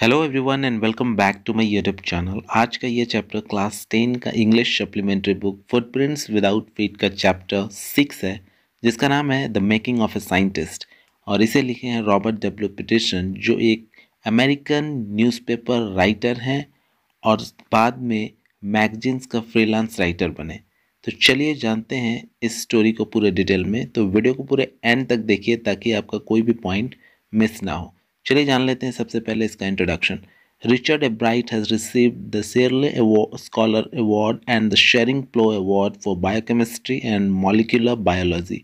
Hello everyone and welcome back to my YouTube channel आज का ये चैप्टर क्लास टेन का English supplementary book Footprints Without Feet का chapter six है जिसका नाम है the making of a scientist और इसे लिखे हैं रॉबर्ट डब्ल्यू पिटिशन जो एक अमेरिकन न्यूज़पेपर राइटर हैं और बाद में मैगजीन्स का फ्रीलांस राइटर बने तो चलिए जानते हैं इस स्टोरी को पूरे डिटेल में तो वीडियो को पूरे एंड तक देखिए ताकि आपका कोई भी पॉइंट मिस ना हो चलिए जान लेते हैं सबसे पहले इसका introduction Richard Ebright has receive the Searle scholar award and the Schering Plough award for biochemistry and molecular biology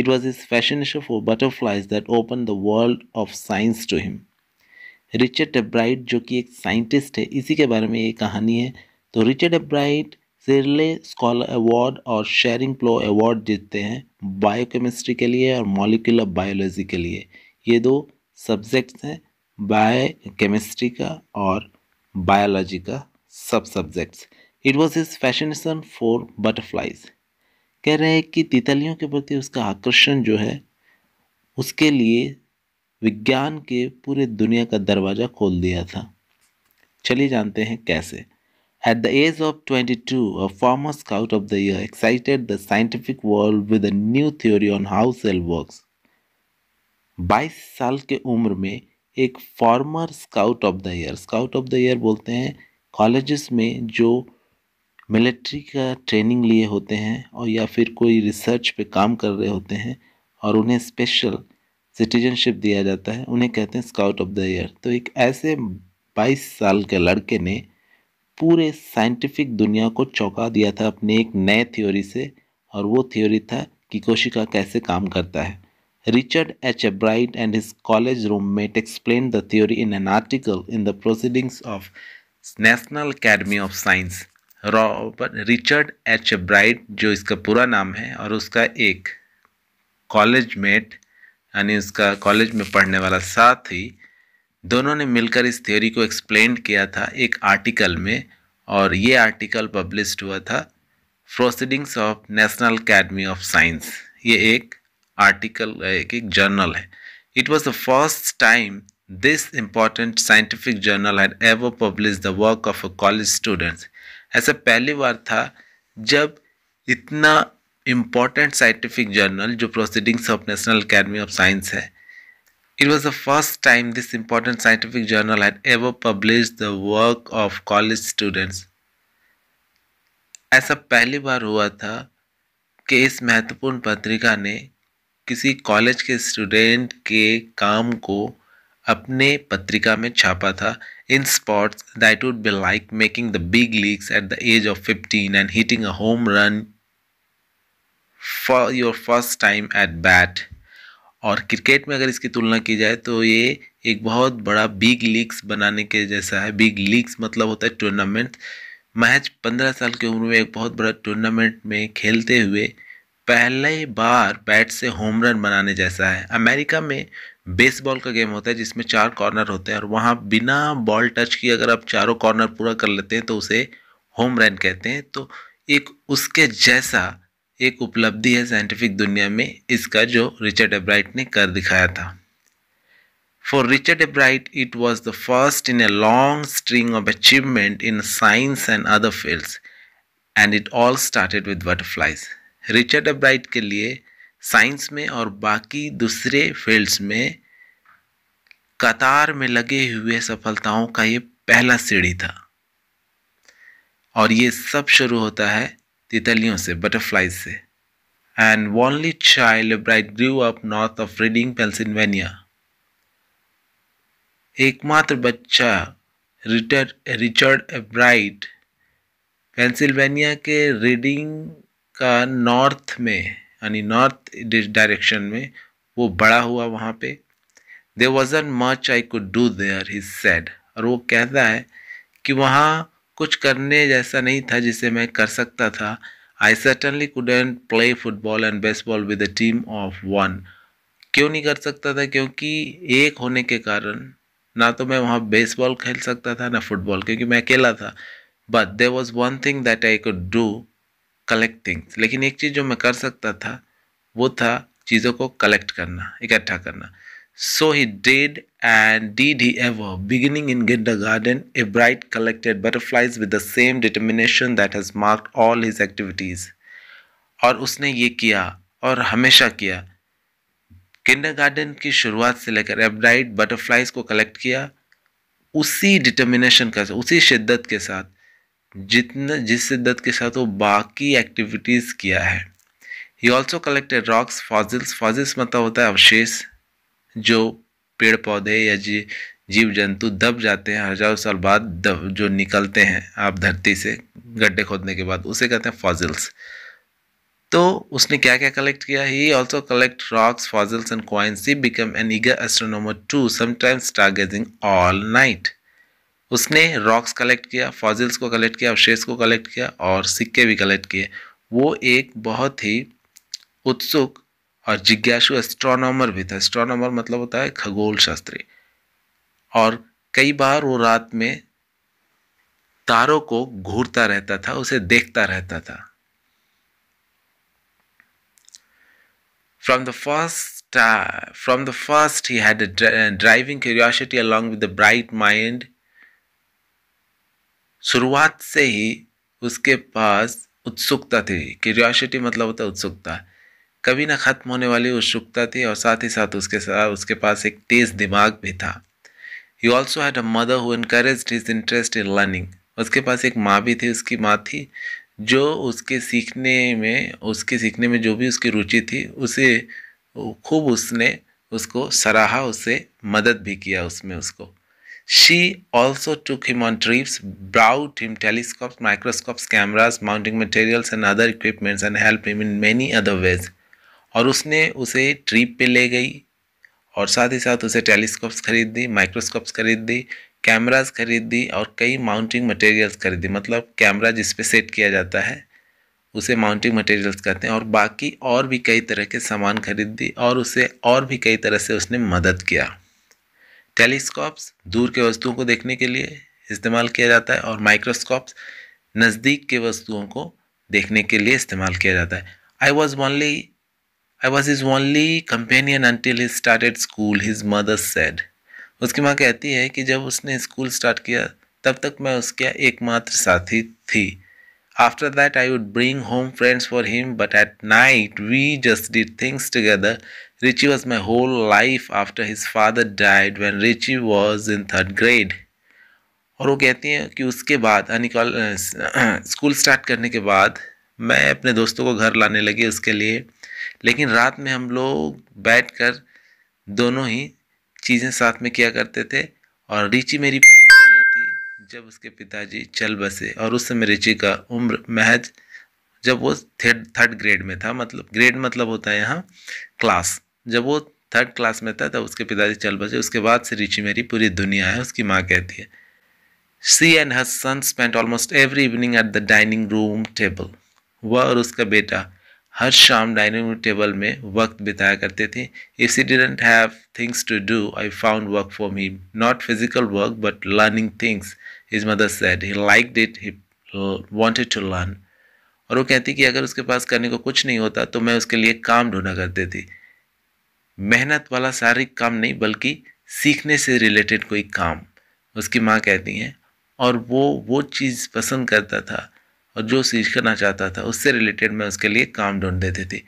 it was his fascination for butterflies that open the world of science to him Richard Ebright जो कि एक scientist है इसी के बारे में ये कहानी है तो Richard Ebright Searle scholar award और शेयरिंग प्लो अवार्ड जीतते हैं बायो केमिस्ट्री के लिए और मॉलिकुलर बायोलॉजी के लिए ये दो सब्जेक्ट्स हैं बाय केमिस्ट्री का और बायोलॉजी का सब subjects it was his fascination for butterflies कह रहे हैं कि तितलियों के प्रति उसका आकर्षण जो है उसके लिए विज्ञान के पूरे दुनिया का दरवाज़ा खोल दिया था चलिए जानते हैं कैसे the age of twenty two a former scout of the year excited the scientific world with a new theory on how cell works 22 साल के उम्र में एक former scout of the year scout of the year बोलते हैं colleges में जो military का ट्रेनिंग लिए होते हैं और या फिर कोई रिसर्च पे काम कर रहे होते हैं और उन्हें स्पेशल सिटीजनशिप दिया जाता है उन्हें कहते हैं स्काउट ऑफ द ईयर तो एक ऐसे 22 साल के लड़के ने पूरे साइंटिफिक दुनिया को चौंका दिया था अपने एक नए थ्योरी से और वो थ्योरी था कि कोशिका कैसे काम करता है Richard H. Bright and his college roommate explained the theory in an article in the Proceedings of National Academy of Science. Robert Richard H. Bright, जो इसका पूरा नाम है और उसका एक कॉलेज मेट यानी उसका कॉलेज में पढ़ने वाला साथ ही दोनों ने मिलकर इस थ्योरी को एक्सप्लेन किया था एक आर्टिकल में और ये आर्टिकल पब्लिश्ड हुआ था Proceedings of National Academy of Science ये एक आर्टिकल uh, एक, एक जर्नल है it was the first time this important scientific journal had ever publish the work of a college students ऐसा पहली बार था जब इतना इम्पॉर्टेंट साइंटिफिक जर्नल जो Proceedings of National Academy of Science है it was the first time this important scientific journal had ever publish the work of college students ऐसा पहली बार हुआ था कि इस महत्वपूर्ण पत्रिका ने किसी कॉलेज के स्टूडेंट के काम को अपने पत्रिका में छापा था in sports that would be like making the big leagues at the age of fifteen and hitting a home run for your first time at bat और क्रिकेट में अगर इसकी तुलना की जाए तो ये एक बहुत बड़ा बिग लीग्स बनाने के जैसा है बिग लीग्स मतलब होता है टूर्नामेंट महज पंद्रह साल की उम्र में एक बहुत बड़ा टूर्नामेंट में खेलते हुए पहले बार बैट से होम रन बनाने जैसा है अमेरिका में बेसबॉल का गेम होता है जिसमें चार कॉर्नर होते हैं और वहाँ बिना बॉल टच किए अगर आप चारों कॉर्नर पूरा कर लेते हैं तो उसे होम रन कहते हैं तो एक उसके जैसा एक उपलब्धि है साइंटिफिक दुनिया में इसका जो रिचर्ड एब्राइट ने कर दिखाया था for Richard Ebright it was the first in a long string of achievement in science and other fields and it all started with butterflies Richard Bright के लिए साइंस में और बाकी दूसरे फील्ड्स में कतार में लगे हुए सफलताओं का ये पहला सीढ़ी था और ये सब शुरू होता है तितलियों से बटरफ्लाइज से and only child Bright grew up north of Reading Pennsylvania एकमात्र बच्चा रिटर्ड रिचर्ड ब्राइट पेंसिल्वेनिया के रीडिंग का नॉर्थ में यानी नॉर्थ डायरेक्शन में वो बड़ा हुआ वहाँ पे there wasn't much I could do there he said और वो कहता है कि वहाँ कुछ करने जैसा नहीं था जिसे मैं कर सकता था I certainly couldn't play football and baseball with a team of one क्यों नहीं कर सकता था क्योंकि एक होने के कारण ना तो मैं वहाँ बेसबॉल खेल सकता था ना फुटबॉल क्योंकि मैं अकेला था but there was one thing that I could do collect things लेकिन एक चीज़ जो मैं कर सकता था वो था चीज़ों को कलेक्ट करना इकट्ठा करना so he did and did he ever beginning in गिन the garden Ebright collected butterflies with the same determination that has marked all his activities और उसने ये किया और हमेशा किया किंडर गार्डन की शुरुआत से लेकर एब्राइट बटरफ्लाइज को कलेक्ट किया उसी डिटर्मिनेशन का उसी शिद्दत के साथ जितने जिस शिद्दत के साथ वो बाकी एक्टिविटीज़ किया है he also collected rocks fossils fossils मतलब होता है अवशेष जो पेड़ पौधे या जी जीव जंतु दब जाते हैं हजारों साल बाद दब जो निकलते हैं आप धरती से गड्ढे खोदने के बाद उसे कहते हैं फॉजिल्स तो उसने क्या क्या कलेक्ट किया he also collect rocks fossils and coins he become an eager astronomer too sometimes star gazing all night उसने रॉक्स कलेक्ट किया फॉजिल्स को कलेक्ट किया अवशेष को कलेक्ट किया और सिक्के भी कलेक्ट किए वो एक बहुत ही उत्सुक और जिज्ञासु एस्ट्रोनॉमर भी था एस्ट्रोनॉमर मतलब होता है खगोल शास्त्री और कई बार वो रात में तारों को घूरता रहता था उसे देखता रहता था from the first from the first he had driving a along with bright mind शुरुआत से ही उसके पास उत्सुकता थी क्यूरियासिटी मतलब होता है उत्सुकता कभी ना ख़त्म होने वाली उत्सुकता थी और साथ ही साथ उसके साथ उसके पास एक तेज़ दिमाग भी था you also had a mother who encourage his interest in learning उसके पास एक माँ भी थी उसकी माँ थी जो उसके सीखने में उसके सीखने में जो भी उसकी रुचि थी उसे खूब उसने उसको सराहा उससे मदद भी किया उसमें उसको She also took him on trips, brought him telescopes, microscopes, cameras, mounting materials and other equipments and helped him in many other ways. और उसने उसे ट्रिप पे ले गई और साथ ही साथ उसे टेलीस्कोप्स खरीद दी माइक्रोस्कोप्स खरीद दी कैमराज खरीद दी और कई माउंटिंग मटेरियल्स खरीद दी मतलब कैमरा जिस पे सेट किया जाता है उसे माउंटिंग मटेरियल्स कहते हैं और बाकी और भी कई तरह के सामान खरीद दी और उसे और भी कई तरह से उसने मदद किया टेलीस्कोप्स दूर के वस्तुओं को देखने के लिए इस्तेमाल किया जाता है और माइक्रोस्कोप्स नज़दीक के वस्तुओं को देखने के लिए इस्तेमाल किया जाता है I was only I was his only companion until he started school his mother said उसकी माँ कहती है कि जब उसने स्कूल स्टार्ट किया तब तक मैं उसका एकमात्र साथी थी after that I would bring home friends for him but at night we just did things together Richie was my whole life after his father died when Richie was in third grade. और वो कहती हैं कि उसके बाद अनिकॉल school start करने के बाद मैं अपने दोस्तों को घर लाने लगी उसके लिए लेकिन रात में हम लोग बैठ कर दोनों ही चीज़ें साथ में किया करते थे और रिची मेरी पूरी दुनिया थी जब उसके पिताजी चल बसे और उस समय रिची का उम्र महज जब वो थर्ड थर्ड ग्रेड में था मतलब ग्रेड मतलब होता है यहाँ क्लास जब वो थर्ड क्लास में था तब उसके पिताजी चल बसे उसके बाद से रिची मेरी पूरी दुनिया है उसकी माँ कहती है she and her son spent almost every evening at the dining room table वह और उसका बेटा हर शाम डाइनिंग रूम टेबल में वक्त बिताया करते थे if she didn't have things to do I found work for me not physical work but learning things his mother said he like it he wanted to learn और वो कहती कि अगर उसके पास करने को कुछ नहीं होता तो मैं उसके लिए काम ढूंढा करती थी मेहनत वाला शारीरिक काम नहीं बल्कि सीखने से रिलेटेड कोई काम उसकी माँ कहती हैं और वो वो चीज़ पसंद करता था और जो सीखना चाहता था उससे रिलेटेड मैं उसके लिए काम ढूंढ देती थी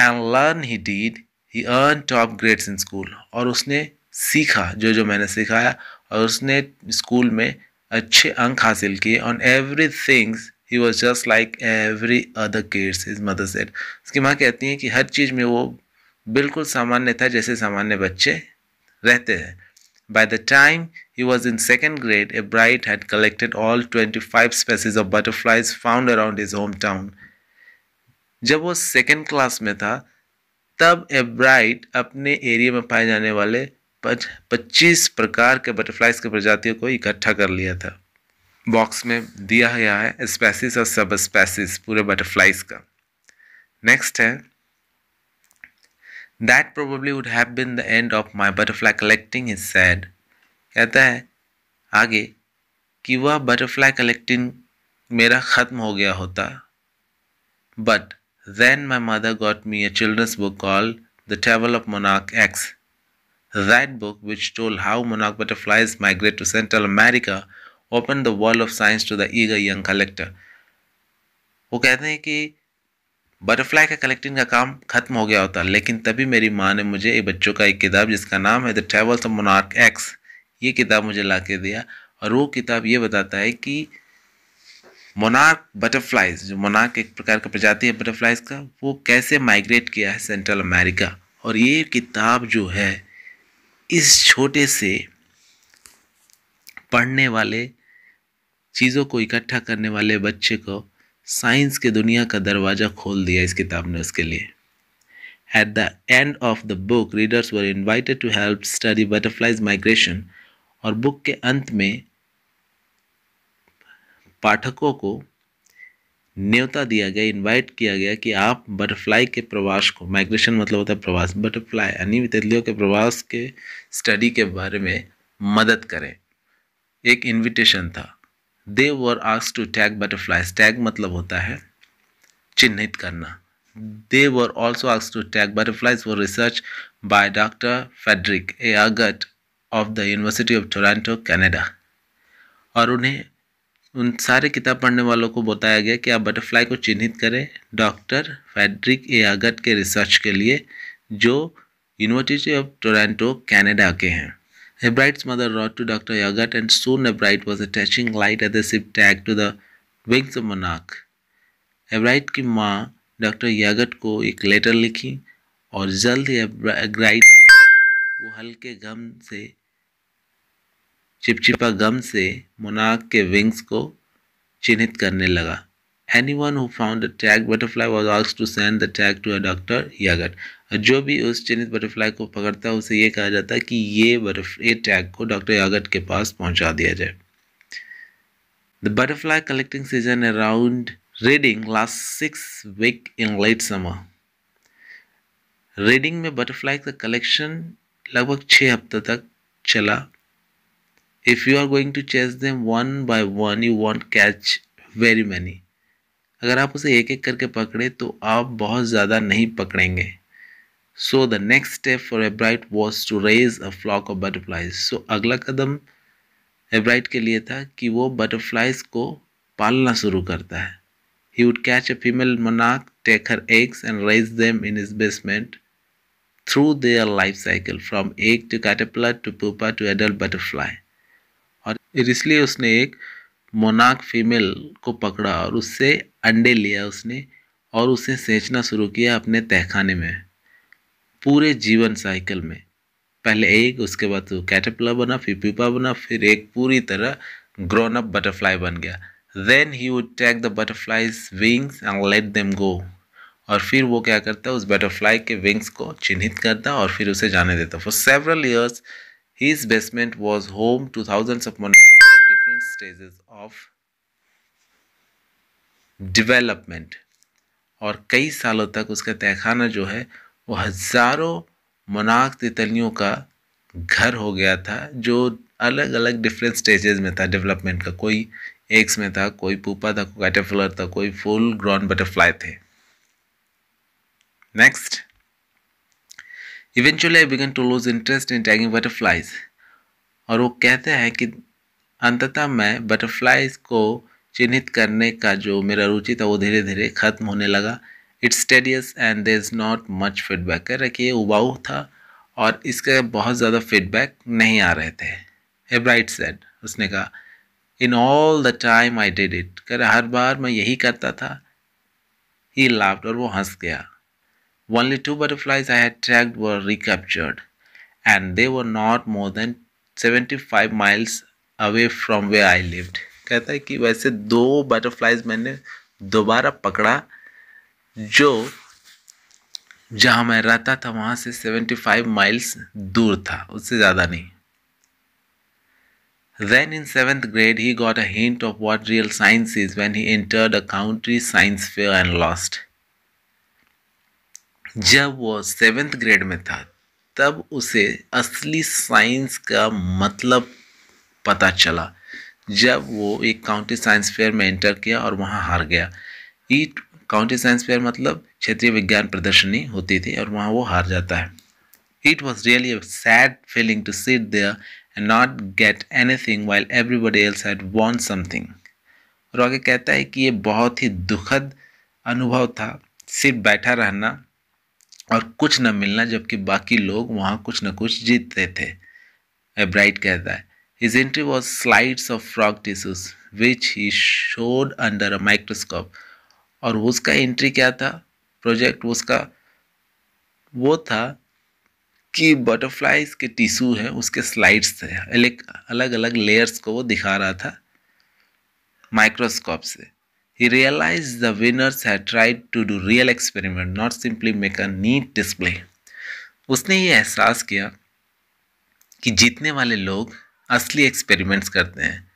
and learn he did he earn top grades in school और उसने सीखा जो जो मैंने सिखाया और उसने स्कूल में अच्छे अंक हासिल किए on every things he was just like every other kids his mother said उसकी माँ कहती हैं कि हर चीज़ में वो बिल्कुल सामान्य था जैसे सामान्य बच्चे रहते हैं time he was in second grade Ebright had collected all twenty five species of butterflies found around his home town जब वो सेकेंड क्लास में था तब ए ब्राइट अपने एरिया में पाए जाने वाले पच्चीस प्रकार के बटरफ्लाइज के प्रजातियों को इकट्ठा कर लिया था बॉक्स में दिया गया है स्पेसिस और सब स्पेसिस पूरे बटरफ्लाइज का नेक्स्ट है That probably would have been the end of my butterfly collecting, he said. कहता है आगे कि वह बटरफ्लाई कलेक्टिंग मेरा ख़त्म हो गया होता but then my mother got me a children's book call the travel of मोनाक x that book which toll how मोनाक butterflies migrate to central America open the world of science to the eager young collector वो कहते हैं कि butterfly का collecting का काम खत्म हो गया होता लेकिन तभी मेरी माँ ने मुझे एक बच्चों का एक किताब जिसका नाम है the travels of Monarch X ये किताब मुझे ला के दिया और वो किताब ये बताता है कि मोनार्क बटरफ्लाइज जो मोनार्क एक प्रकार का प्रजाति है बटरफ्लाइज का वो कैसे माइग्रेट किया है सेंट्रल अमेरिका और ये किताब जो है इस छोटे से पढ़ने वाले चीज़ों को इकट्ठा करने वाले बच्चे को साइंस के दुनिया का दरवाज़ा खोल दिया इस किताब ने उसके लिए at the end of the book readers were invited to help study butterflies migration और बुक के अंत में पाठकों को न्योता दिया गया इनवाइट किया गया कि आप बटरफ्लाई के प्रवास को माइग्रेशन मतलब होता है प्रवास बटरफ्लाई यानी तितलियों के प्रवास के स्टडी के बारे में मदद करें एक इनविटेशन था they were ask to tag butterflies tag मतलब होता है चिन्हित करना they were also ask to tag butterflies for research by doctor Frederick A Urquhart of the University of Toronto Canada और उन्हें उन सारे किताब पढ़ने वालों को बताया गया कि आप बटरफ्लाई को चिन्हित करें डॉक्टर फेडरिक ए आगट के रिसर्च के लिए जो यूनिवर्सिटी ऑफ टोरेंटो कैनेडा के हैं A bride's mother wrote to Dr. Yagat, and soon a bride was attaching light adhesive tag to the wings of monarch. A bride ki maa की माँ doctor यागट को एक letter लिखी और जल्द ही bride वो हल्के गम से चिपचिपा गम se monarch ke wings ko चिन्हित करने लगा Anyone who found the tag butterfly was ask to send the tag to a doctor Urquhart जो भी उस चिन्हित बटरफ्लाई को पकड़ता है उसे ये कहा जाता है कि ये बटरफ ये टैग को डॉक्टर यागट के पास पहुंचा दिया जाए the butterfly collecting season around Reading last six week in late summer Reading में बटरफ्लाई का कलेक्शन लगभग छः हफ्ते तक चला if you are going to chase them one by one you won't catch very many अगर आप उसे एक एक करके पकड़े तो आप बहुत ज़्यादा नहीं पकड़ेंगे so the next step for Ebright was to raise a flock of butterflies सो अगला कदम एब्राइट के लिए था कि वो बटरफ्लाइज को पालना शुरू करता है he would catch a female मनाक take her eggs and raise them in his basement through their life cycle from egg to caterpillar to pupa to adult butterfly और इसलिए उसने एक मोनाक फीमेल को पकड़ा और उससे अंडे लिया उसने और उसे सेंचना शुरू किया अपने तहखाने में पूरे जीवन साइकिल में पहले एक उसके बाद वो तो कैटरपिलर बना फिर पीपा बना फिर एक पूरी तरह ग्रोन अप बटरफ्लाई बन गया then he would take the butterflies wings and let them go और फिर वो क्या करता है उस बटरफ्लाई के विंग्स को चिन्हित करता और फिर उसे जाने देता for several years his basement was home to thousands of मोनाक different stages of development और कई सालों तक उसका तहखाना जो है वो हज़ारों मनाक तितलियों का घर हो गया था जो अलग अलग डिफरेंट स्टेजेस में था डेवलपमेंट का कोई एग्स में था कोई पूपा था कोई कैटरफिलर था कोई फुल ग्राउंड बटरफ्लाई थे next eventually I began to lose interest in tagging butterflies और वो कहते हैं कि अंततः मैं बटरफ्लाइज को चिन्हित करने का जो मेरा रुचि था वो धीरे धीरे ख़त्म होने लगा it's tedious and there is not much feedback कह रखिए कि ये उबाऊ था और इसके बहुत ज़्यादा फीडबैक नहीं आ रहे थे एब्राइट सेड उसने कहा in all the time I did it कह रहा हर बार मैं यही करता था ही लाफ्ड और वो हंस गया only two butterflies I had tracked were recaptured and they were not more than seventy five miles away from where I lived कहता है कि वैसे दो बटरफ्लाइज मैंने दोबारा पकड़ा जो जहाँ मैं रहता था वहाँ से सेवेंटी फाइव माइल्स दूर था उससे ज़्यादा नहीं Then in seventh grade, he got a hint of what real science is when he entered a country science fair and lost. जब वो सेवेंथ ग्रेड में था तब उसे असली साइंस का मतलब पता चला जब वो एक काउंटी साइंस फेयर में एंटर किया और वहाँ हार गया ईट काउंटी साइंस फेयर मतलब क्षेत्रीय विज्ञान प्रदर्शनी होती थी और वहाँ वो हार जाता है it was really sad feeling to sit there and not get anything while everybody else had won something और आगे कहता है कि ये बहुत ही दुखद अनुभव था सिर्फ बैठा रहना और कुछ न मिलना जबकि बाकी लोग वहाँ कुछ न कुछ जीतते थे ब्राइट कहता है His entry was slides of frog tissues, which he showed under a microscope. और उसका एंट्री क्या था प्रोजेक्ट उसका वो था कि बटरफ्लाइज के टिशू हैं उसके स्लाइड्स थे एक अलग अलग लेयर्स को वो दिखा रहा था माइक्रोस्कोप से ही रियलाइज द विनर्स है tried to do real experiment not simply make a neat display उसने ये एहसास किया कि जीतने वाले लोग असली एक्सपेरिमेंट्स करते हैं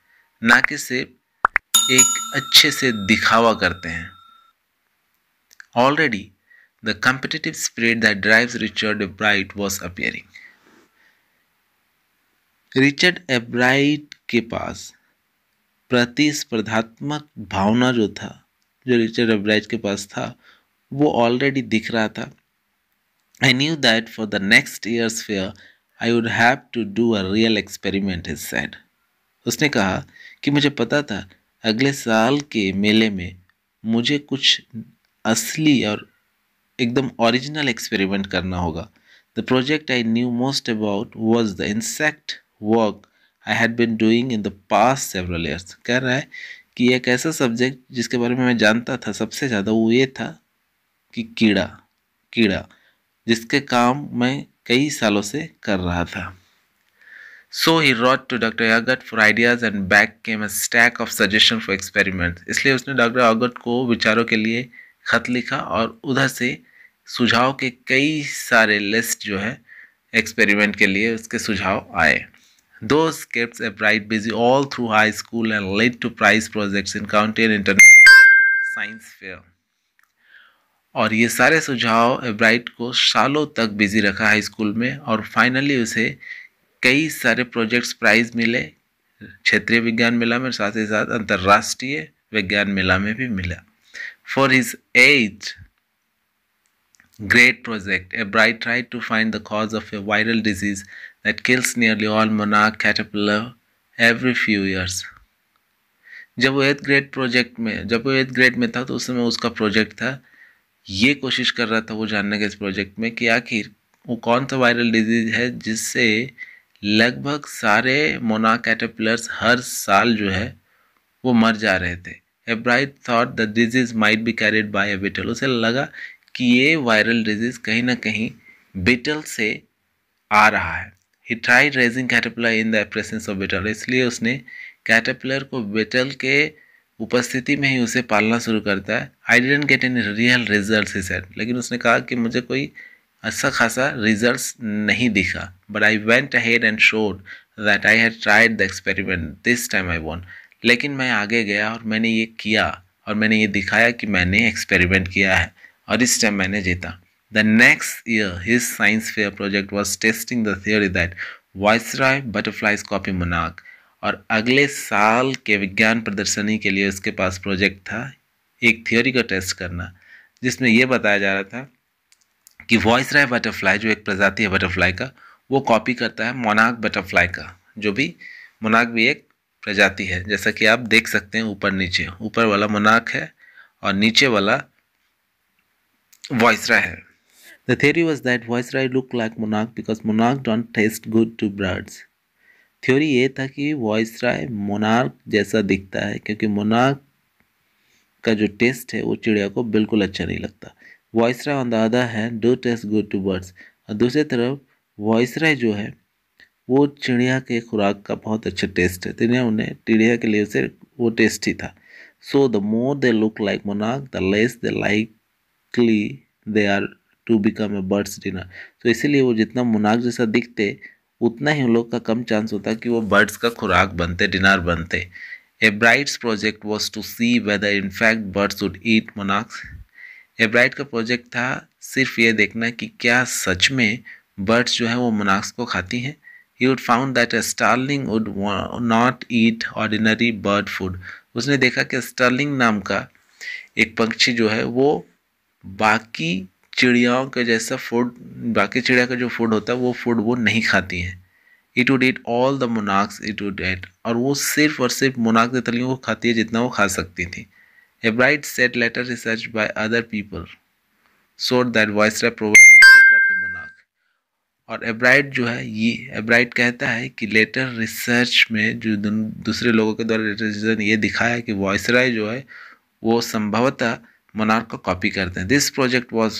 ना कि सिर्फ एक अच्छे से दिखावा करते हैं already the competitive spirit that drives Richard Ebright was appearing Richard Ebright के पास प्रतिस्पर्धात्मक भावना जो था जो रिचर्ड एब्राइट के पास था वो ऑलरेडी दिख रहा था I knew that for the next years fair I would have to do a real experiment is said उसने कहा कि मुझे पता था अगले साल के मेले में मुझे कुछ असली और एकदम ओरिजिनल एक्सपेरिमेंट करना होगा the project I knew most about was the insect work I had been doing in the past several years कह रहा है कि एक ऐसा सब्जेक्ट जिसके बारे में मैं जानता था सबसे ज़्यादा वो ये था कि कीड़ा कीड़ा जिसके काम मैं कई सालों से कर रहा था so he wrote to doctor Urquhart for ideas and back came a stack of suggestion for experiment इसलिए उसने डॉक्टर यागट को विचारों के लिए खत लिखा और उधर से सुझाव के कई सारे लिस्ट जो है एक्सपेरिमेंट के लिए उसके सुझाव आए दो स्क्रिप्ट Ebright busy all through high school and led to prize projects in county and international science fair और ये सारे सुझाव एब्राइट को सालों तक बिजी रखा हाई स्कूल में और फाइनली उसे कई सारे प्रोजेक्ट्स प्राइज मिले क्षेत्रीय विज्ञान मेला में साथ ही साथ अंतर्राष्ट्रीय विज्ञान मेला में भी मिला for his age project Ebright tried to find the cause of a viral disease that kills nearly all मना caterpillar एवरी फ्यू ईयर्स जब वो एथ ग्रेड प्रोजेक्ट में जब वो एथ ग्रेड में था तो उस समय उसका प्रोजेक्ट था ये कोशिश कर रहा था वो जानने का इस प्रोजेक्ट में कि आखिर वो कौन सा वायरल डिजीज़ है जिससे लगभग सारे मोना कैटरपिलर्स हर साल जो है वो मर जा रहे थे Ebright thought the disease might be carried by a beetle उसे लगा कि ये वायरल डिजीज़ कहीं ना कहीं बिटल से आ रहा है he tried raising caterpillar in the presence of beetle इसलिए उसने कैटेपलर को बिटल के उपस्थिति में ही उसे पालना शुरू करता है I didn't get any real result he said लेकिन उसने कहा कि मुझे कोई अच्छा खासा रिजल्ट नहीं दिखा but I went ahead and showed that I had tried the experiment this time I won लेकिन मैं आगे गया और मैंने ये किया और मैंने ये दिखाया कि मैंने एक्सपेरिमेंट किया है और इस टाइम मैंने जीता the next year his science fair project was testing the theory that viceroy butterflies copy मुनाक और अगले साल के विज्ञान प्रदर्शनी के लिए उसके पास प्रोजेक्ट था एक थियोरी का टेस्ट करना जिसमें यह बताया जा रहा था कि वॉइस राय बटरफ्लाई जो एक प्रजाति है बटरफ्लाई का वो कॉपी करता है मोनाक बटरफ्लाई का जो भी मोनाक भी एक प्रजाति है जैसा कि आप देख सकते हैं ऊपर नीचे ऊपर वाला मोनाक है और नीचे वाला राय है the theory was that वॉइसरा look like मोनाक because मोनाक don't test good to birds theory ये था कि वॉइस राय मोनार्क जैसा दिखता है क्योंकि मोनार्क का जो टेस्ट है वो चिड़िया को बिल्कुल अच्छा नहीं लगता viceroy on the other hand do taste good to birds और दूसरी तरफ वॉइस राय जो है वो चिड़िया के खुराक का बहुत अच्छा टेस्ट है तो उन्हें चिड़िया के लिए उसे वो टेस्ट ही था so the more they look like monarch the less they likely they are to become a birds dinner तो इसीलिए वो जितना मोनाक जैसा दिखते उतना ही उन लोग का कम चांस होता है कि वो बर्ड्स का खुराक बनते डिनर बनते Ebright's project was to see whether in fact birds would eat monarchs Ebright का प्रोजेक्ट था सिर्फ ये देखना कि क्या सच में बर्ड्स जो है वो मोनाक्स को खाती हैं he would found that a starling would not eat ordinary bird food उसने देखा कि स्टार्लिंग नाम का एक पंक्षी जो है वो बाकी चिड़ियाओं के जैसा फूड बाकी चिड़िया का जो फूड होता है वो फूड वो नहीं खाती हैं it would eat all the monarchs it would ate और वो सिर्फ और सिर्फ मोनाक तितलियों को खाती है जितना वो खा सकती थी Ebright said later research by other people so that viceroy मोनाक और एब्राइट जो है ये एब्राइट कहता है कि लेटर रिसर्च में जो दूसरे लोगों के द्वारा रिसर्च ये दिखाया कि वॉइसराय जो है वो संभवतः मोनार्क को कॉपी करते हैं this project was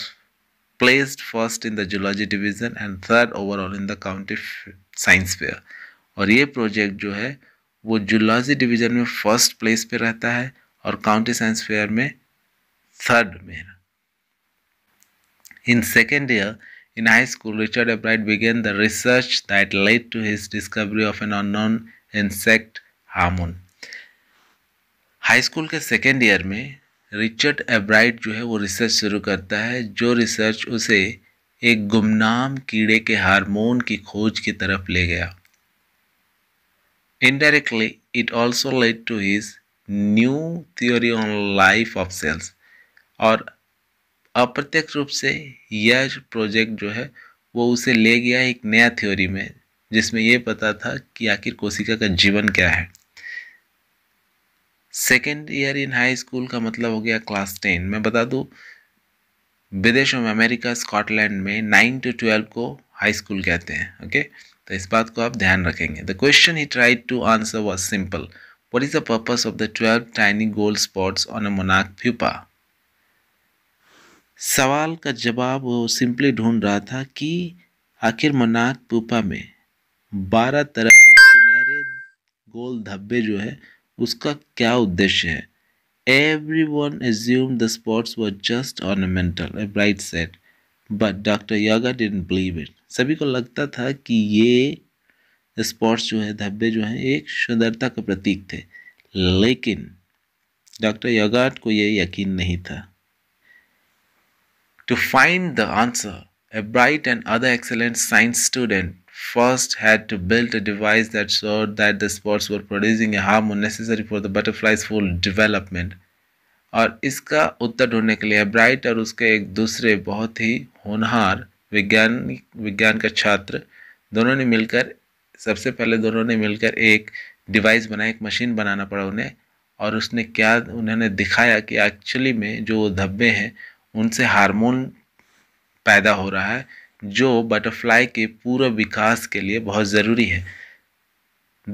placed first in the Geology division and third overall in the county science fair और ये प्रोजेक्ट जो है वो जूलॉजी डिवीज़न में फर्स्ट प्लेस पे रहता है और काउंटी साइंस फेयर में थर्ड में in second year in high school Richard Ebright began the research that led to his discovery of an unknown insect hormone high school के second year में Richard Ebright जो है वो research शुरू करता है जो रिसर्च उसे एक गुमनाम कीड़े के हार्मोन की खोज की तरफ ले गया indirectly it also led to his new theory on life of cells और अप्रत्यक्ष रूप से यह प्रोजेक्ट जो है वो उसे ले गया एक नया थ्योरी में जिसमें यह पता था कि आखिर कोशिका का जीवन क्या है second year in high school का मतलब हो गया क्लास टेन मैं बता दूँ विदेशों में अमेरिका स्कॉटलैंड में नाइन टू ट्वेल्व को हाई स्कूल कहते हैं ओके तो इस बात को आप ध्यान रखेंगे the question he tried to answer was simple what is the purpose of the twelve tiny gold spots on a मोनाक प्यूपा सवाल का जवाब वो सिंपली ढूंढ रहा था कि आखिर मोनाक प्यूपा में बारह तरह के सुनहरे गोल धब्बे जो है उसका क्या उद्देश्य है everyone assumed the spots were just ornamental Ebright said but doctor यागा डेंट बिलीव इट सभी को लगता था कि ये स्पॉट्स जो है धब्बे जो हैं एक सुंदरता का प्रतीक थे लेकिन डॉक्टर यागाट को ये यकीन नहीं था to find the answer Ebright and other excellent science student first had to build a device that showed that the spots were producing a hormone necessary for the butterfly's full development और इसका उत्तर ढूंढने के लिए bright और उसके एक दूसरे बहुत ही होनहार विज्ञान विज्ञान का छात्र दोनों ने मिलकर सबसे पहले दोनों ने मिलकर एक डिवाइस बनाया एक मशीन बनाना पड़ा उन्हें और उसने क्या उन्होंने दिखाया कि एक्चुअली में जो धब्बे हैं उनसे हार्मोन पैदा हो रहा है जो बटरफ्लाई के पूरे विकास के लिए बहुत ज़रूरी है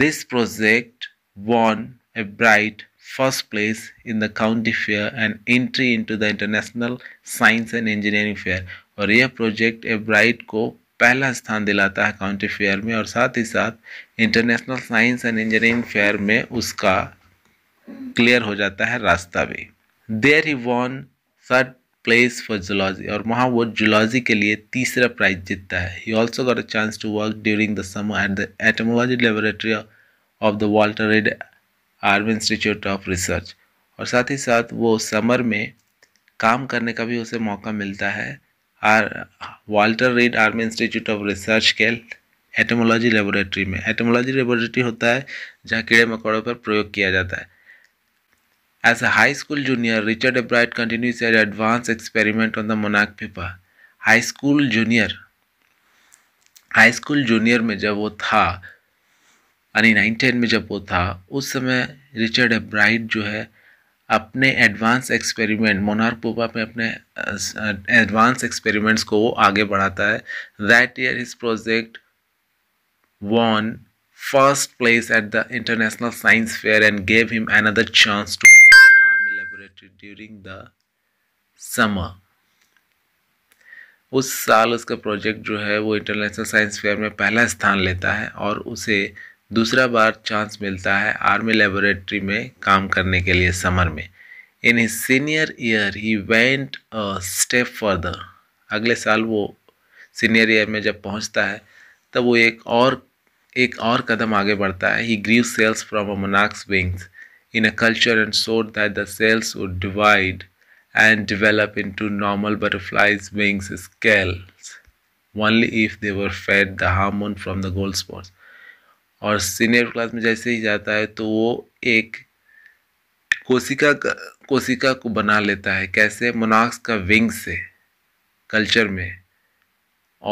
this project won Ebright place in the county fair and entry in to the international science and engineering fair और यह प्रोजेक्ट ए ब्राइट को पहला स्थान दिलाता है काउंटी फेयर में और साथ ही साथ international science and engineering fair में उसका क्लियर हो जाता है रास्ता भी there he won third place for zoology और वहाँ वो जुलॉजी के लिए तीसरा प्राइज जीतता है you also got a chance to work during the summer at the entomology laboratory of the Walter Reed Army Institute of Research और साथ ही साथ वो समर में काम करने का भी उसे मौका मिलता है आर Walter Reed Army Institute of Research के एटमोलॉजी लेबोरेटरी में एटमोलॉजी लेबोरेटरी होता है जहाँ कीड़े मकोड़ों पर प्रयोग किया जाता है As a high school junior, Richard Albright continues his advanced experiment on the Monarch paper. High school junior high school junior में जब वो था यानी नाइन टेन में जब वो था उस समय रिचर्ड एब्राइट जो है अपने एडवांस एक्सपेरिमेंट मोनार्क पोपा में अपने एडवांस एक्सपेरिमेंट्स को वो आगे बढ़ाता है that year his project won first place at the international science fair and gave him another chance to during the summer उस साल उसका प्रोजेक्ट जो है वो इंटरनेशनल साइंस फेयर में पहला स्थान लेता है और उसे दूसरा बार चांस मिलता है आर्मी लेबोरेटरी में काम करने के लिए समर में in his senior year he went step further अगले साल वो सीनियर ईयर में जब पहुंचता है तब वो एक और एक और कदम आगे बढ़ता है he grew cells from a monarch's wings in a culture and so that the cells would divide and develop into normal butterflies' wings scales only if they were fed the hormone from the gold spots. और senior class में जैसे ही जाता है तो वो एक कोशिका कोशिका को बना लेता है कैसे मोनाक्स का विंग से कल्चर में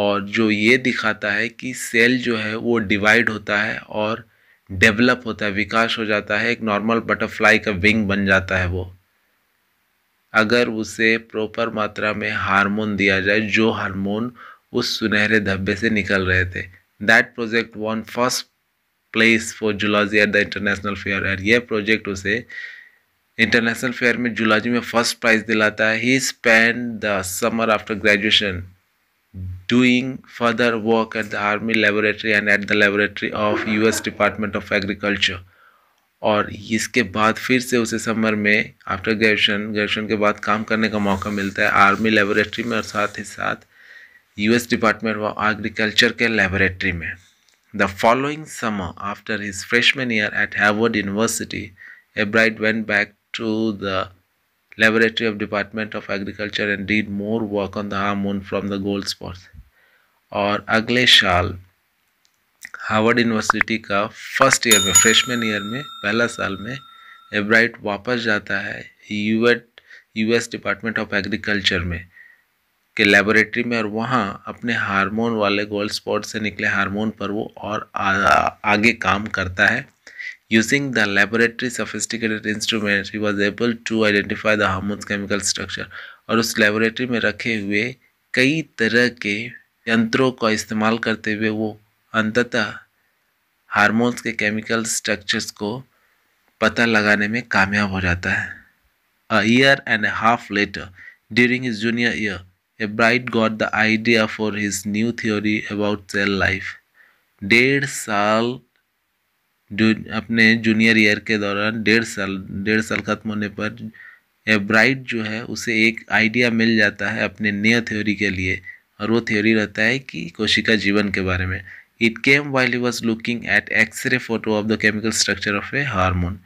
और जो ये दिखाता है कि सेल जो है वो डिवाइड होता है और डेवलप होता है विकास हो जाता है एक नॉर्मल बटरफ्लाई का विंग बन जाता है वो अगर उसे प्रॉपर मात्रा में हार्मोन दिया जाए जो हार्मोन उस सुनहरे धब्बे से निकल रहे थे that project won first place for zoology at the international fair and यह प्रोजेक्ट उसे इंटरनेशनल फेयर में जुलॉजी में फर्स्ट प्राइज़ दिलाता है he spend the summer after graduation doing further work at the army laboratory and at the laboratory of US Department of Agriculture और इसके बाद फिर से उसे समर में आफ्टर ग्रेजुएशन ग्रेजुएशन के बाद काम करने का मौका मिलता है आर्मी लेबोरेटरी में और साथ ही साथ U S Department of Agriculture के लेबोरेटरी में the following summer after his freshman year at Harvard University a Ebright went back to the laboratory of Department of Agriculture and did more work on the hormone from the gold spots और अगले साल Harvard University का first year में freshman year में पहला साल में Ebright वापस जाता है यूएट यूएस डिपार्टमेंट ऑफ एग्रीकल्चर में के लेबोरेटरी में और वहाँ अपने हार्मोन वाले गोल्ड स्पॉट से निकले हार्मोन पर वो और आ, आगे काम करता है using the laboratory sophisticated instrument he was able to identify the hormones chemical structure और उस लेबोरेटरी में रखे हुए कई तरह के यंत्रों का इस्तेमाल करते हुए वो अंततः हार्मोन्स के केमिकल स्ट्रक्चर्स को पता लगाने में कामयाब हो जाता है a year and a half later during his junior year Ebright got the idea for his new theory about cell life डेढ़ साल अपने जूनियर ईयर के दौरान डेढ़ साल डेढ़ साल खत्म होने पर ए ब्राइट जो है उसे एक आइडिया मिल जाता है अपने नया थ्योरी के लिए और वो थ्योरी रहता है कि कोशिका जीवन के बारे में it came while he was looking at x-ray photo of the chemical structure of a hormone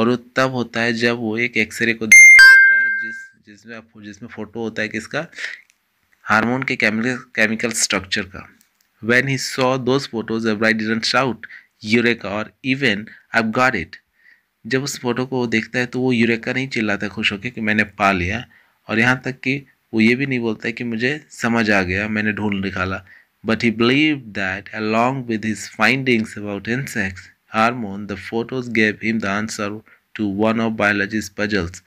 और वो तब होता है जब वो एक एक्सरे को देख रहा होता है जिस जिसमें आप जिसमें फ़ोटो होता है किसका हारमोन के केमिकल स्ट्रक्चर का when he saw those photos Ebright shout eureka और इवन अब गॉट इट जब उस फोटो को वो देखता है तो वो यूरेका नहीं चिल्लाता खुश होकर कि मैंने पा लिया और यहाँ तक कि वो ये भी नहीं बोलता है कि मुझे समझ आ गया मैंने ढूंढ निकाला but he believe that along with his findings about insects hormone the photos gave him the answer to one of biology puzzles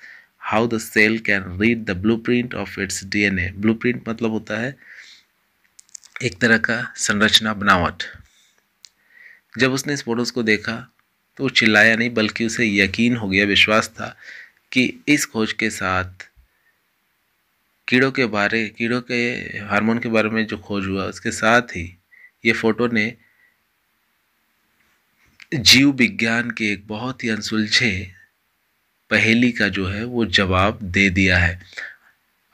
how the cell can read the blueprint of its D N A blueprint मतलब होता है एक तरह का संरचना बनावट जब उसने इस फोटोज़ को देखा तो चिल्लाया नहीं बल्कि उसे यकीन हो गया विश्वास था कि इस खोज के साथ कीड़ों के बारे कीड़ों के हार्मोन के बारे में जो खोज हुआ उसके साथ ही ये फोटो ने जीव विज्ञान के एक बहुत ही अनसुलझे पहेली का जो है वो जवाब दे दिया है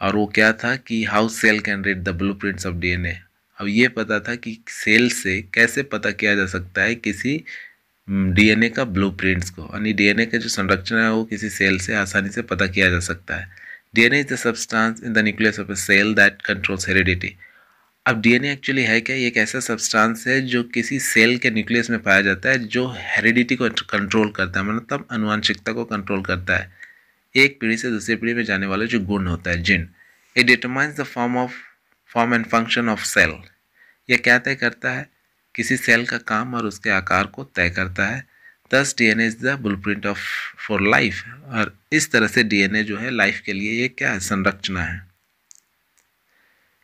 और वो क्या था कि how cell can read the blueprints of D N A अब ये पता था कि सेल से कैसे पता किया जा सकता है किसी डीएनए हम्म, का ब्लूप्रिंट्स को यानी डीएनए का जो संरचना है वो किसी सेल से आसानी से पता किया जा सकता है DNA is the substance in the nucleus of a cell that controls heredity अब डीएनए एक्चुअली है क्या एक ऐसा सब्सटेंस है जो किसी सेल के न्यूक्लियस में पाया जाता है जो हेरिडिटी को कंट्रोल करता है मतलब अनुवांशिकता को कंट्रोल करता है एक पीढ़ी से दूसरी पीढ़ी में जाने वाला जो गुण होता है जिन it determines the form of form and function of cell यह क्या तय करता है किसी सेल का काम और उसके आकार को तय करता है thus D N is the print of for life और इस तरह से डी एन ए जो है लाइफ के लिए ये क्या है संरचना है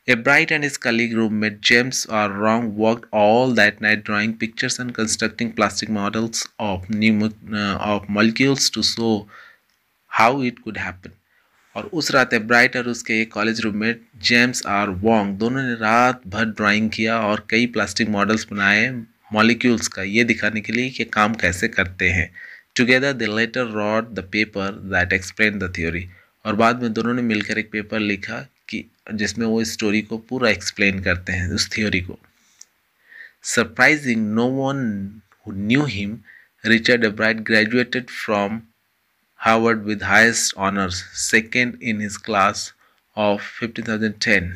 Ebright and his colleague room में जेम्स और Wong work all that night drawing pictures and constructing plastic models of new of molecules to show how it could happen और उस रात ब्राइट और उसके एक college roommate James R Wong दोनों ने रात भर ड्राइंग किया और कई प्लास्टिक मॉडल्स बनाए मॉलिक्यूल्स का ये दिखाने के लिए कि काम कैसे करते हैं together the later wrote the paper that explain the theory और बाद में दोनों ने मिलकर एक पेपर लिखा कि जिसमें वो स्टोरी को पूरा एक्सप्लेन करते हैं उस थ्योरी को surprising no one who knew him Richard Ebright graduated from Harvard with highest honours second in his class of fifteen thousand ten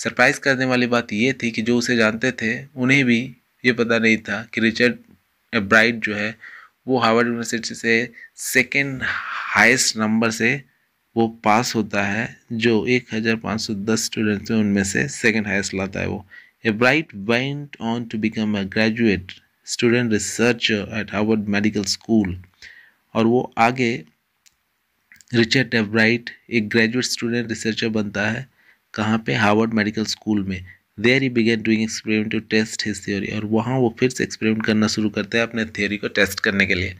surprise करने वाली बात ये थी कि जो उसे जानते थे उन्हें भी ये पता नहीं था कि रिचर्ड ब्राइट जो है वो हार्वर्ड यूनिवर्सिटी से सेकेंड हाइस्ट नंबर से वो पास होता है जो एक हज़ार पाँच सौ दस स्टूडेंट्स हैं उनमें से सेकेंड हाइस्ट लाता है वो Bright went on to become a graduate student research at Harvard Medical School और वो आगे रिचर्ड एब्राइट एक ग्रेजुएट स्टूडेंट रिसर्चर बनता है कहाँ पे हार्वर्ड मेडिकल स्कूल में there he began doing experiment to test his theory और वहाँ वो फिर से एक्सपेरिमेंट करना शुरू करते हैं अपने थ्योरी को टेस्ट करने के लिए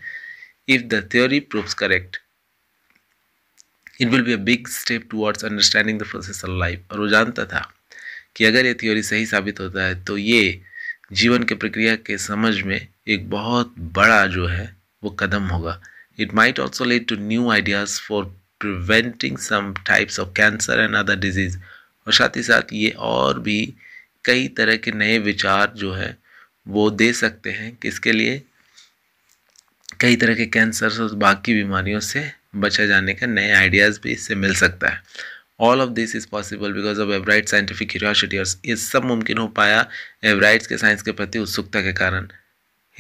if the theory proves correct it will be a big step towards understanding the process of life और वो जानता था कि अगर ये थ्योरी सही साबित होता है तो ये जीवन के प्रक्रिया के समझ में एक बहुत बड़ा जो है वो कदम होगा it might also lead to new ideas for preventing some types of cancer and other disease और साथ ही साथ ये और भी कई तरह के नए विचार जो है वो दे सकते हैं किसके लिए कई तरह के कैंसर और बाकी बीमारियों से बचा जाने का नए आइडियाज़ भी इससे मिल सकता है all of this is possible because of Ebright scientific curiosity और ये सब मुमकिन हो पाया एवराइट्स के साइंस के प्रति उत्सुकता के कारण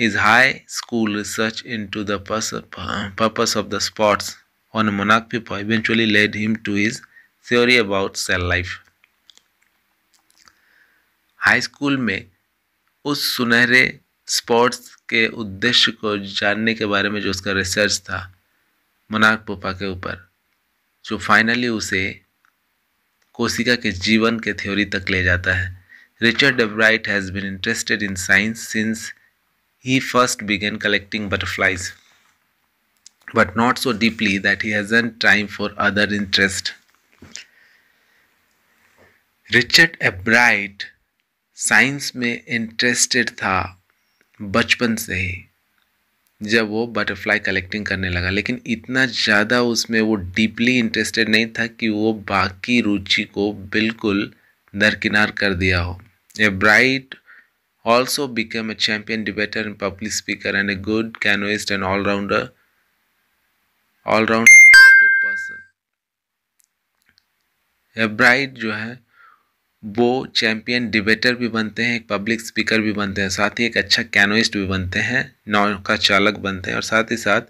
his high school research into the purpose of the spots on मोनाक pupae eventually led him to his theory about cell life high school में उस सुनहरे स्पोर्ट्स के उद्देश्य को जानने के बारे में जो उसका रिसर्च था मनाक पोपा के ऊपर जो फाइनली उसे कोशिका के जीवन के थ्योरी तक ले जाता है Richard Ebright has been interested in science since he first began collecting butterflies but not so deeply that he hasn't time for other interest Richard Ebright science में इंटरेस्टेड था बचपन से ही जब वो बटरफ्लाई कलेक्टिंग करने लगा लेकिन इतना ज़्यादा उसमें वो डीपली इंटरेस्टेड नहीं था कि वो बाकी रुचि को बिल्कुल दरकिनार कर दिया हो Ebright also become a champion debater and public speaker and a good canoeist and allrounder allround person Ebright जो है वो चैम्पियन डिबेटर भी बनते हैं एक पब्लिक स्पीकर भी बनते हैं साथ ही एक अच्छा कैनोइस्ट भी बनते हैं नाव का चालक बनते हैं और साथ ही साथ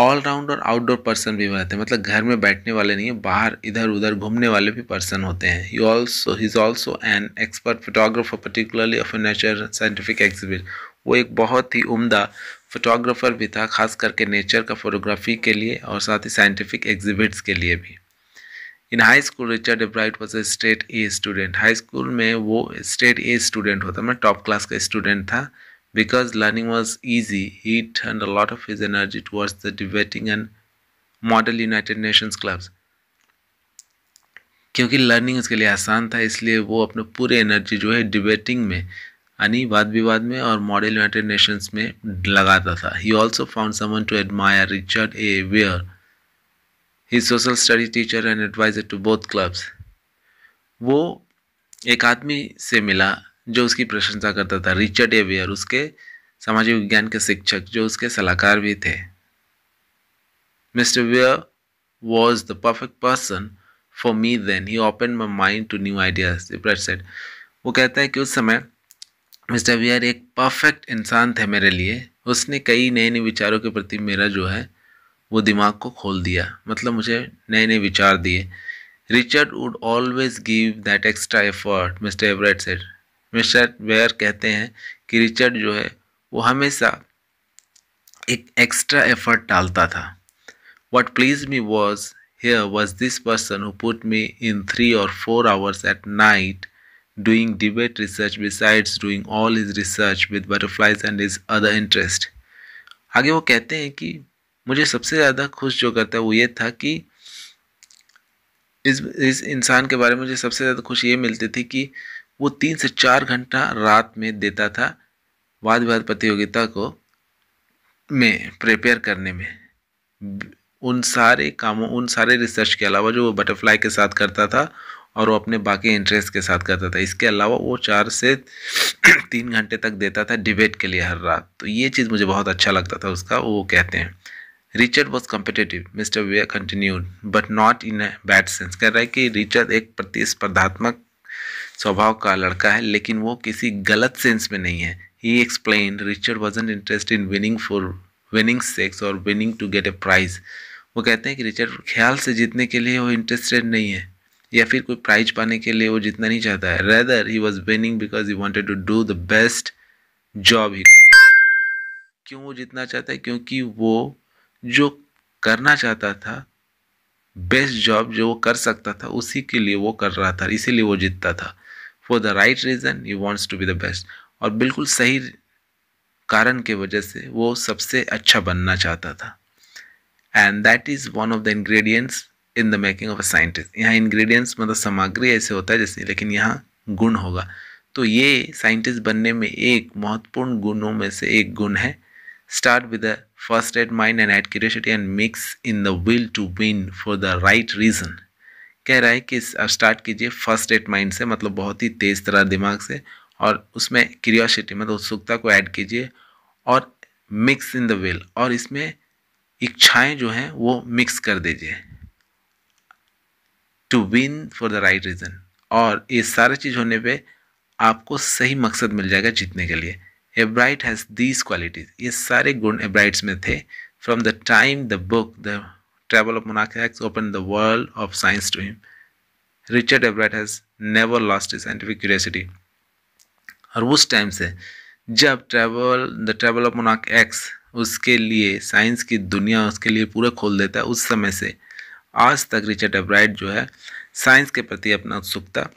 ऑलराउंड और आउटडोर पर्सन भी बनते हैं मतलब घर में बैठने वाले नहीं है बाहर इधर उधर घूमने वाले भी पर्सन होते हैं you also he is also an expert photographer particularly of a nature scientific exhibit वो एक बहुत ही उम्दा फोटोग्राफर भी था खास करके नेचर का फोटोग्राफी के लिए और साथ ही साइंटिफिक एग्जिबिट्स के लिए भी in high school Richard Ebright was a straight A student high school में वो स्टेट ए स्टूडेंट होता मैं टॉप क्लास का स्टूडेंट था because learning was easy he turn a lot of his energy towards the debating and model United Nations clubs क्योंकि learning उसके लिए आसान था इसलिए वो अपने पूरे एनर्जी जो है डिबेटिंग में यानी वाद विवाद में और मॉडल यूनाइटेड नेशंस में लगाता था he also found someone to admire Richard A Weiherer he social study teacher and advisor to both clubs वो एक आदमी से मिला जो उसकी प्रशंसा करता था रिचर्ड एवियर उसके सामाजिक विज्ञान के शिक्षक जो उसके सलाहकार भी थे Mr Weiherer was the perfect person for me then he open my mind to new ideas said वो कहता है कि उस समय मिस्टर वेयर एक परफेक्ट इंसान थे मेरे लिए उसने कई नए नए विचारों के प्रति मेरा जो है वो दिमाग को खोल दिया मतलब मुझे नए नए विचार दिए Richard would always give that extra effort Mr Everett said Mr Weiherer कहते हैं कि रिचर्ड जो है वो हमेशा एक एक्स्ट्रा एफर्ट डालता था what pleased me was here was this person who put me in three और four hours at night doing debate research besides doing all his research with butterflies and his other interest आगे वो कहते हैं कि मुझे सबसे ज़्यादा खुश जो करता है वो ये था कि इस इस इंसान के बारे में मुझे सबसे ज़्यादा खुशी ये मिलती थी कि वो तीन से चार घंटा रात में देता था वाद विवाद प्रतियोगिता को में प्रिपेयर करने में उन सारे कामों उन सारे रिसर्च के अलावा जो वो बटरफ्लाई के साथ करता था और वो अपने बाकी इंटरेस्ट के साथ करता था इसके अलावा वो चार से तीन घंटे तक देता था डिबेट के लिए हर रात तो ये चीज़ मुझे बहुत अच्छा लगता था उसका वो कहते हैं Richard was competitive Mr Weiherer continued but not in a bad sense कह रहा है कि रिचर्ड एक प्रतिस्पर्धात्मक स्वभाव का लड़का है लेकिन वो किसी गलत सेंस में नहीं है he explain Richard wasn't interest in winning for winning sake और winning to get a prize वो कहते हैं कि रिचर्ड ख्याल से जीतने के लिए वो इंटरेस्टेड नहीं है या फिर कोई प्राइज पाने के लिए वो जितना नहीं चाहता है rather he was winning because he wanted to do the best job he क्यों वो जितना चाहता है क्योंकि वो जो करना चाहता था बेस्ट जॉब जो वो कर सकता था उसी के लिए वो कर रहा था इसीलिए वो जीतता था for the right reason you wants to be the best और बिल्कुल सही कारण के वजह से वो सबसे अच्छा बनना चाहता था and that is one of the ingredients in the making of a scientist यहाँ इंग्रेडिएंट्स मतलब सामग्री ऐसे होता है जैसे लेकिन यहाँ गुण होगा तो ये साइंटिस्ट बनने में एक महत्वपूर्ण गुणों में से एक गुण है start with a mind mind and curiosity and mix in the will to win for the right reason कह रहा है कि स्टार्ट कीजिए फर्स्ट एड माइंड से मतलब बहुत ही तेज़ तरह दिमाग से और उसमें क्यूरियोसिटी मतलब उत्सुकता को ऐड कीजिए और मिक्स इन द विल और इसमें इच्छाएं जो हैं वो मिक्स कर दीजिए to win for the right reason और ये सारा चीज़ होने पे आपको सही मकसद मिल जाएगा जीतने के लिए एब्राइट हैज़ दीज क्वालिटीज ये सारे गुण एब्राइट्स में थे from the time the book the travel of Monarch X open the world of science to him Richard Ebright has never lost scientific curiosity और उस टाइम से जब ट्रेवल द ट्रेवल ऑफ मोनाक एक्स उसके लिए साइंस की दुनिया उसके लिए पूरा खोल देता है उस समय से आज तक रिचर्ड एब्राइट जो है साइंस के प्रति अपना उत्सुकता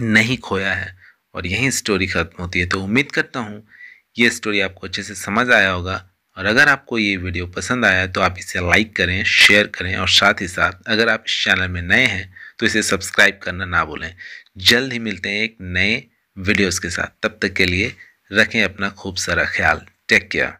नहीं खोया है और यहीं स्टोरी ख़त्म होती है तो उम्मीद करता हूँ ये स्टोरी आपको अच्छे से समझ आया होगा और अगर आपको ये वीडियो पसंद आया तो आप इसे लाइक करें शेयर करें और साथ ही साथ अगर आप इस चैनल में नए हैं तो इसे सब्सक्राइब करना ना भूलें जल्द ही मिलते हैं एक नए वीडियोस के साथ तब तक के लिए रखें अपना खूब सारा ख्याल टेक केयर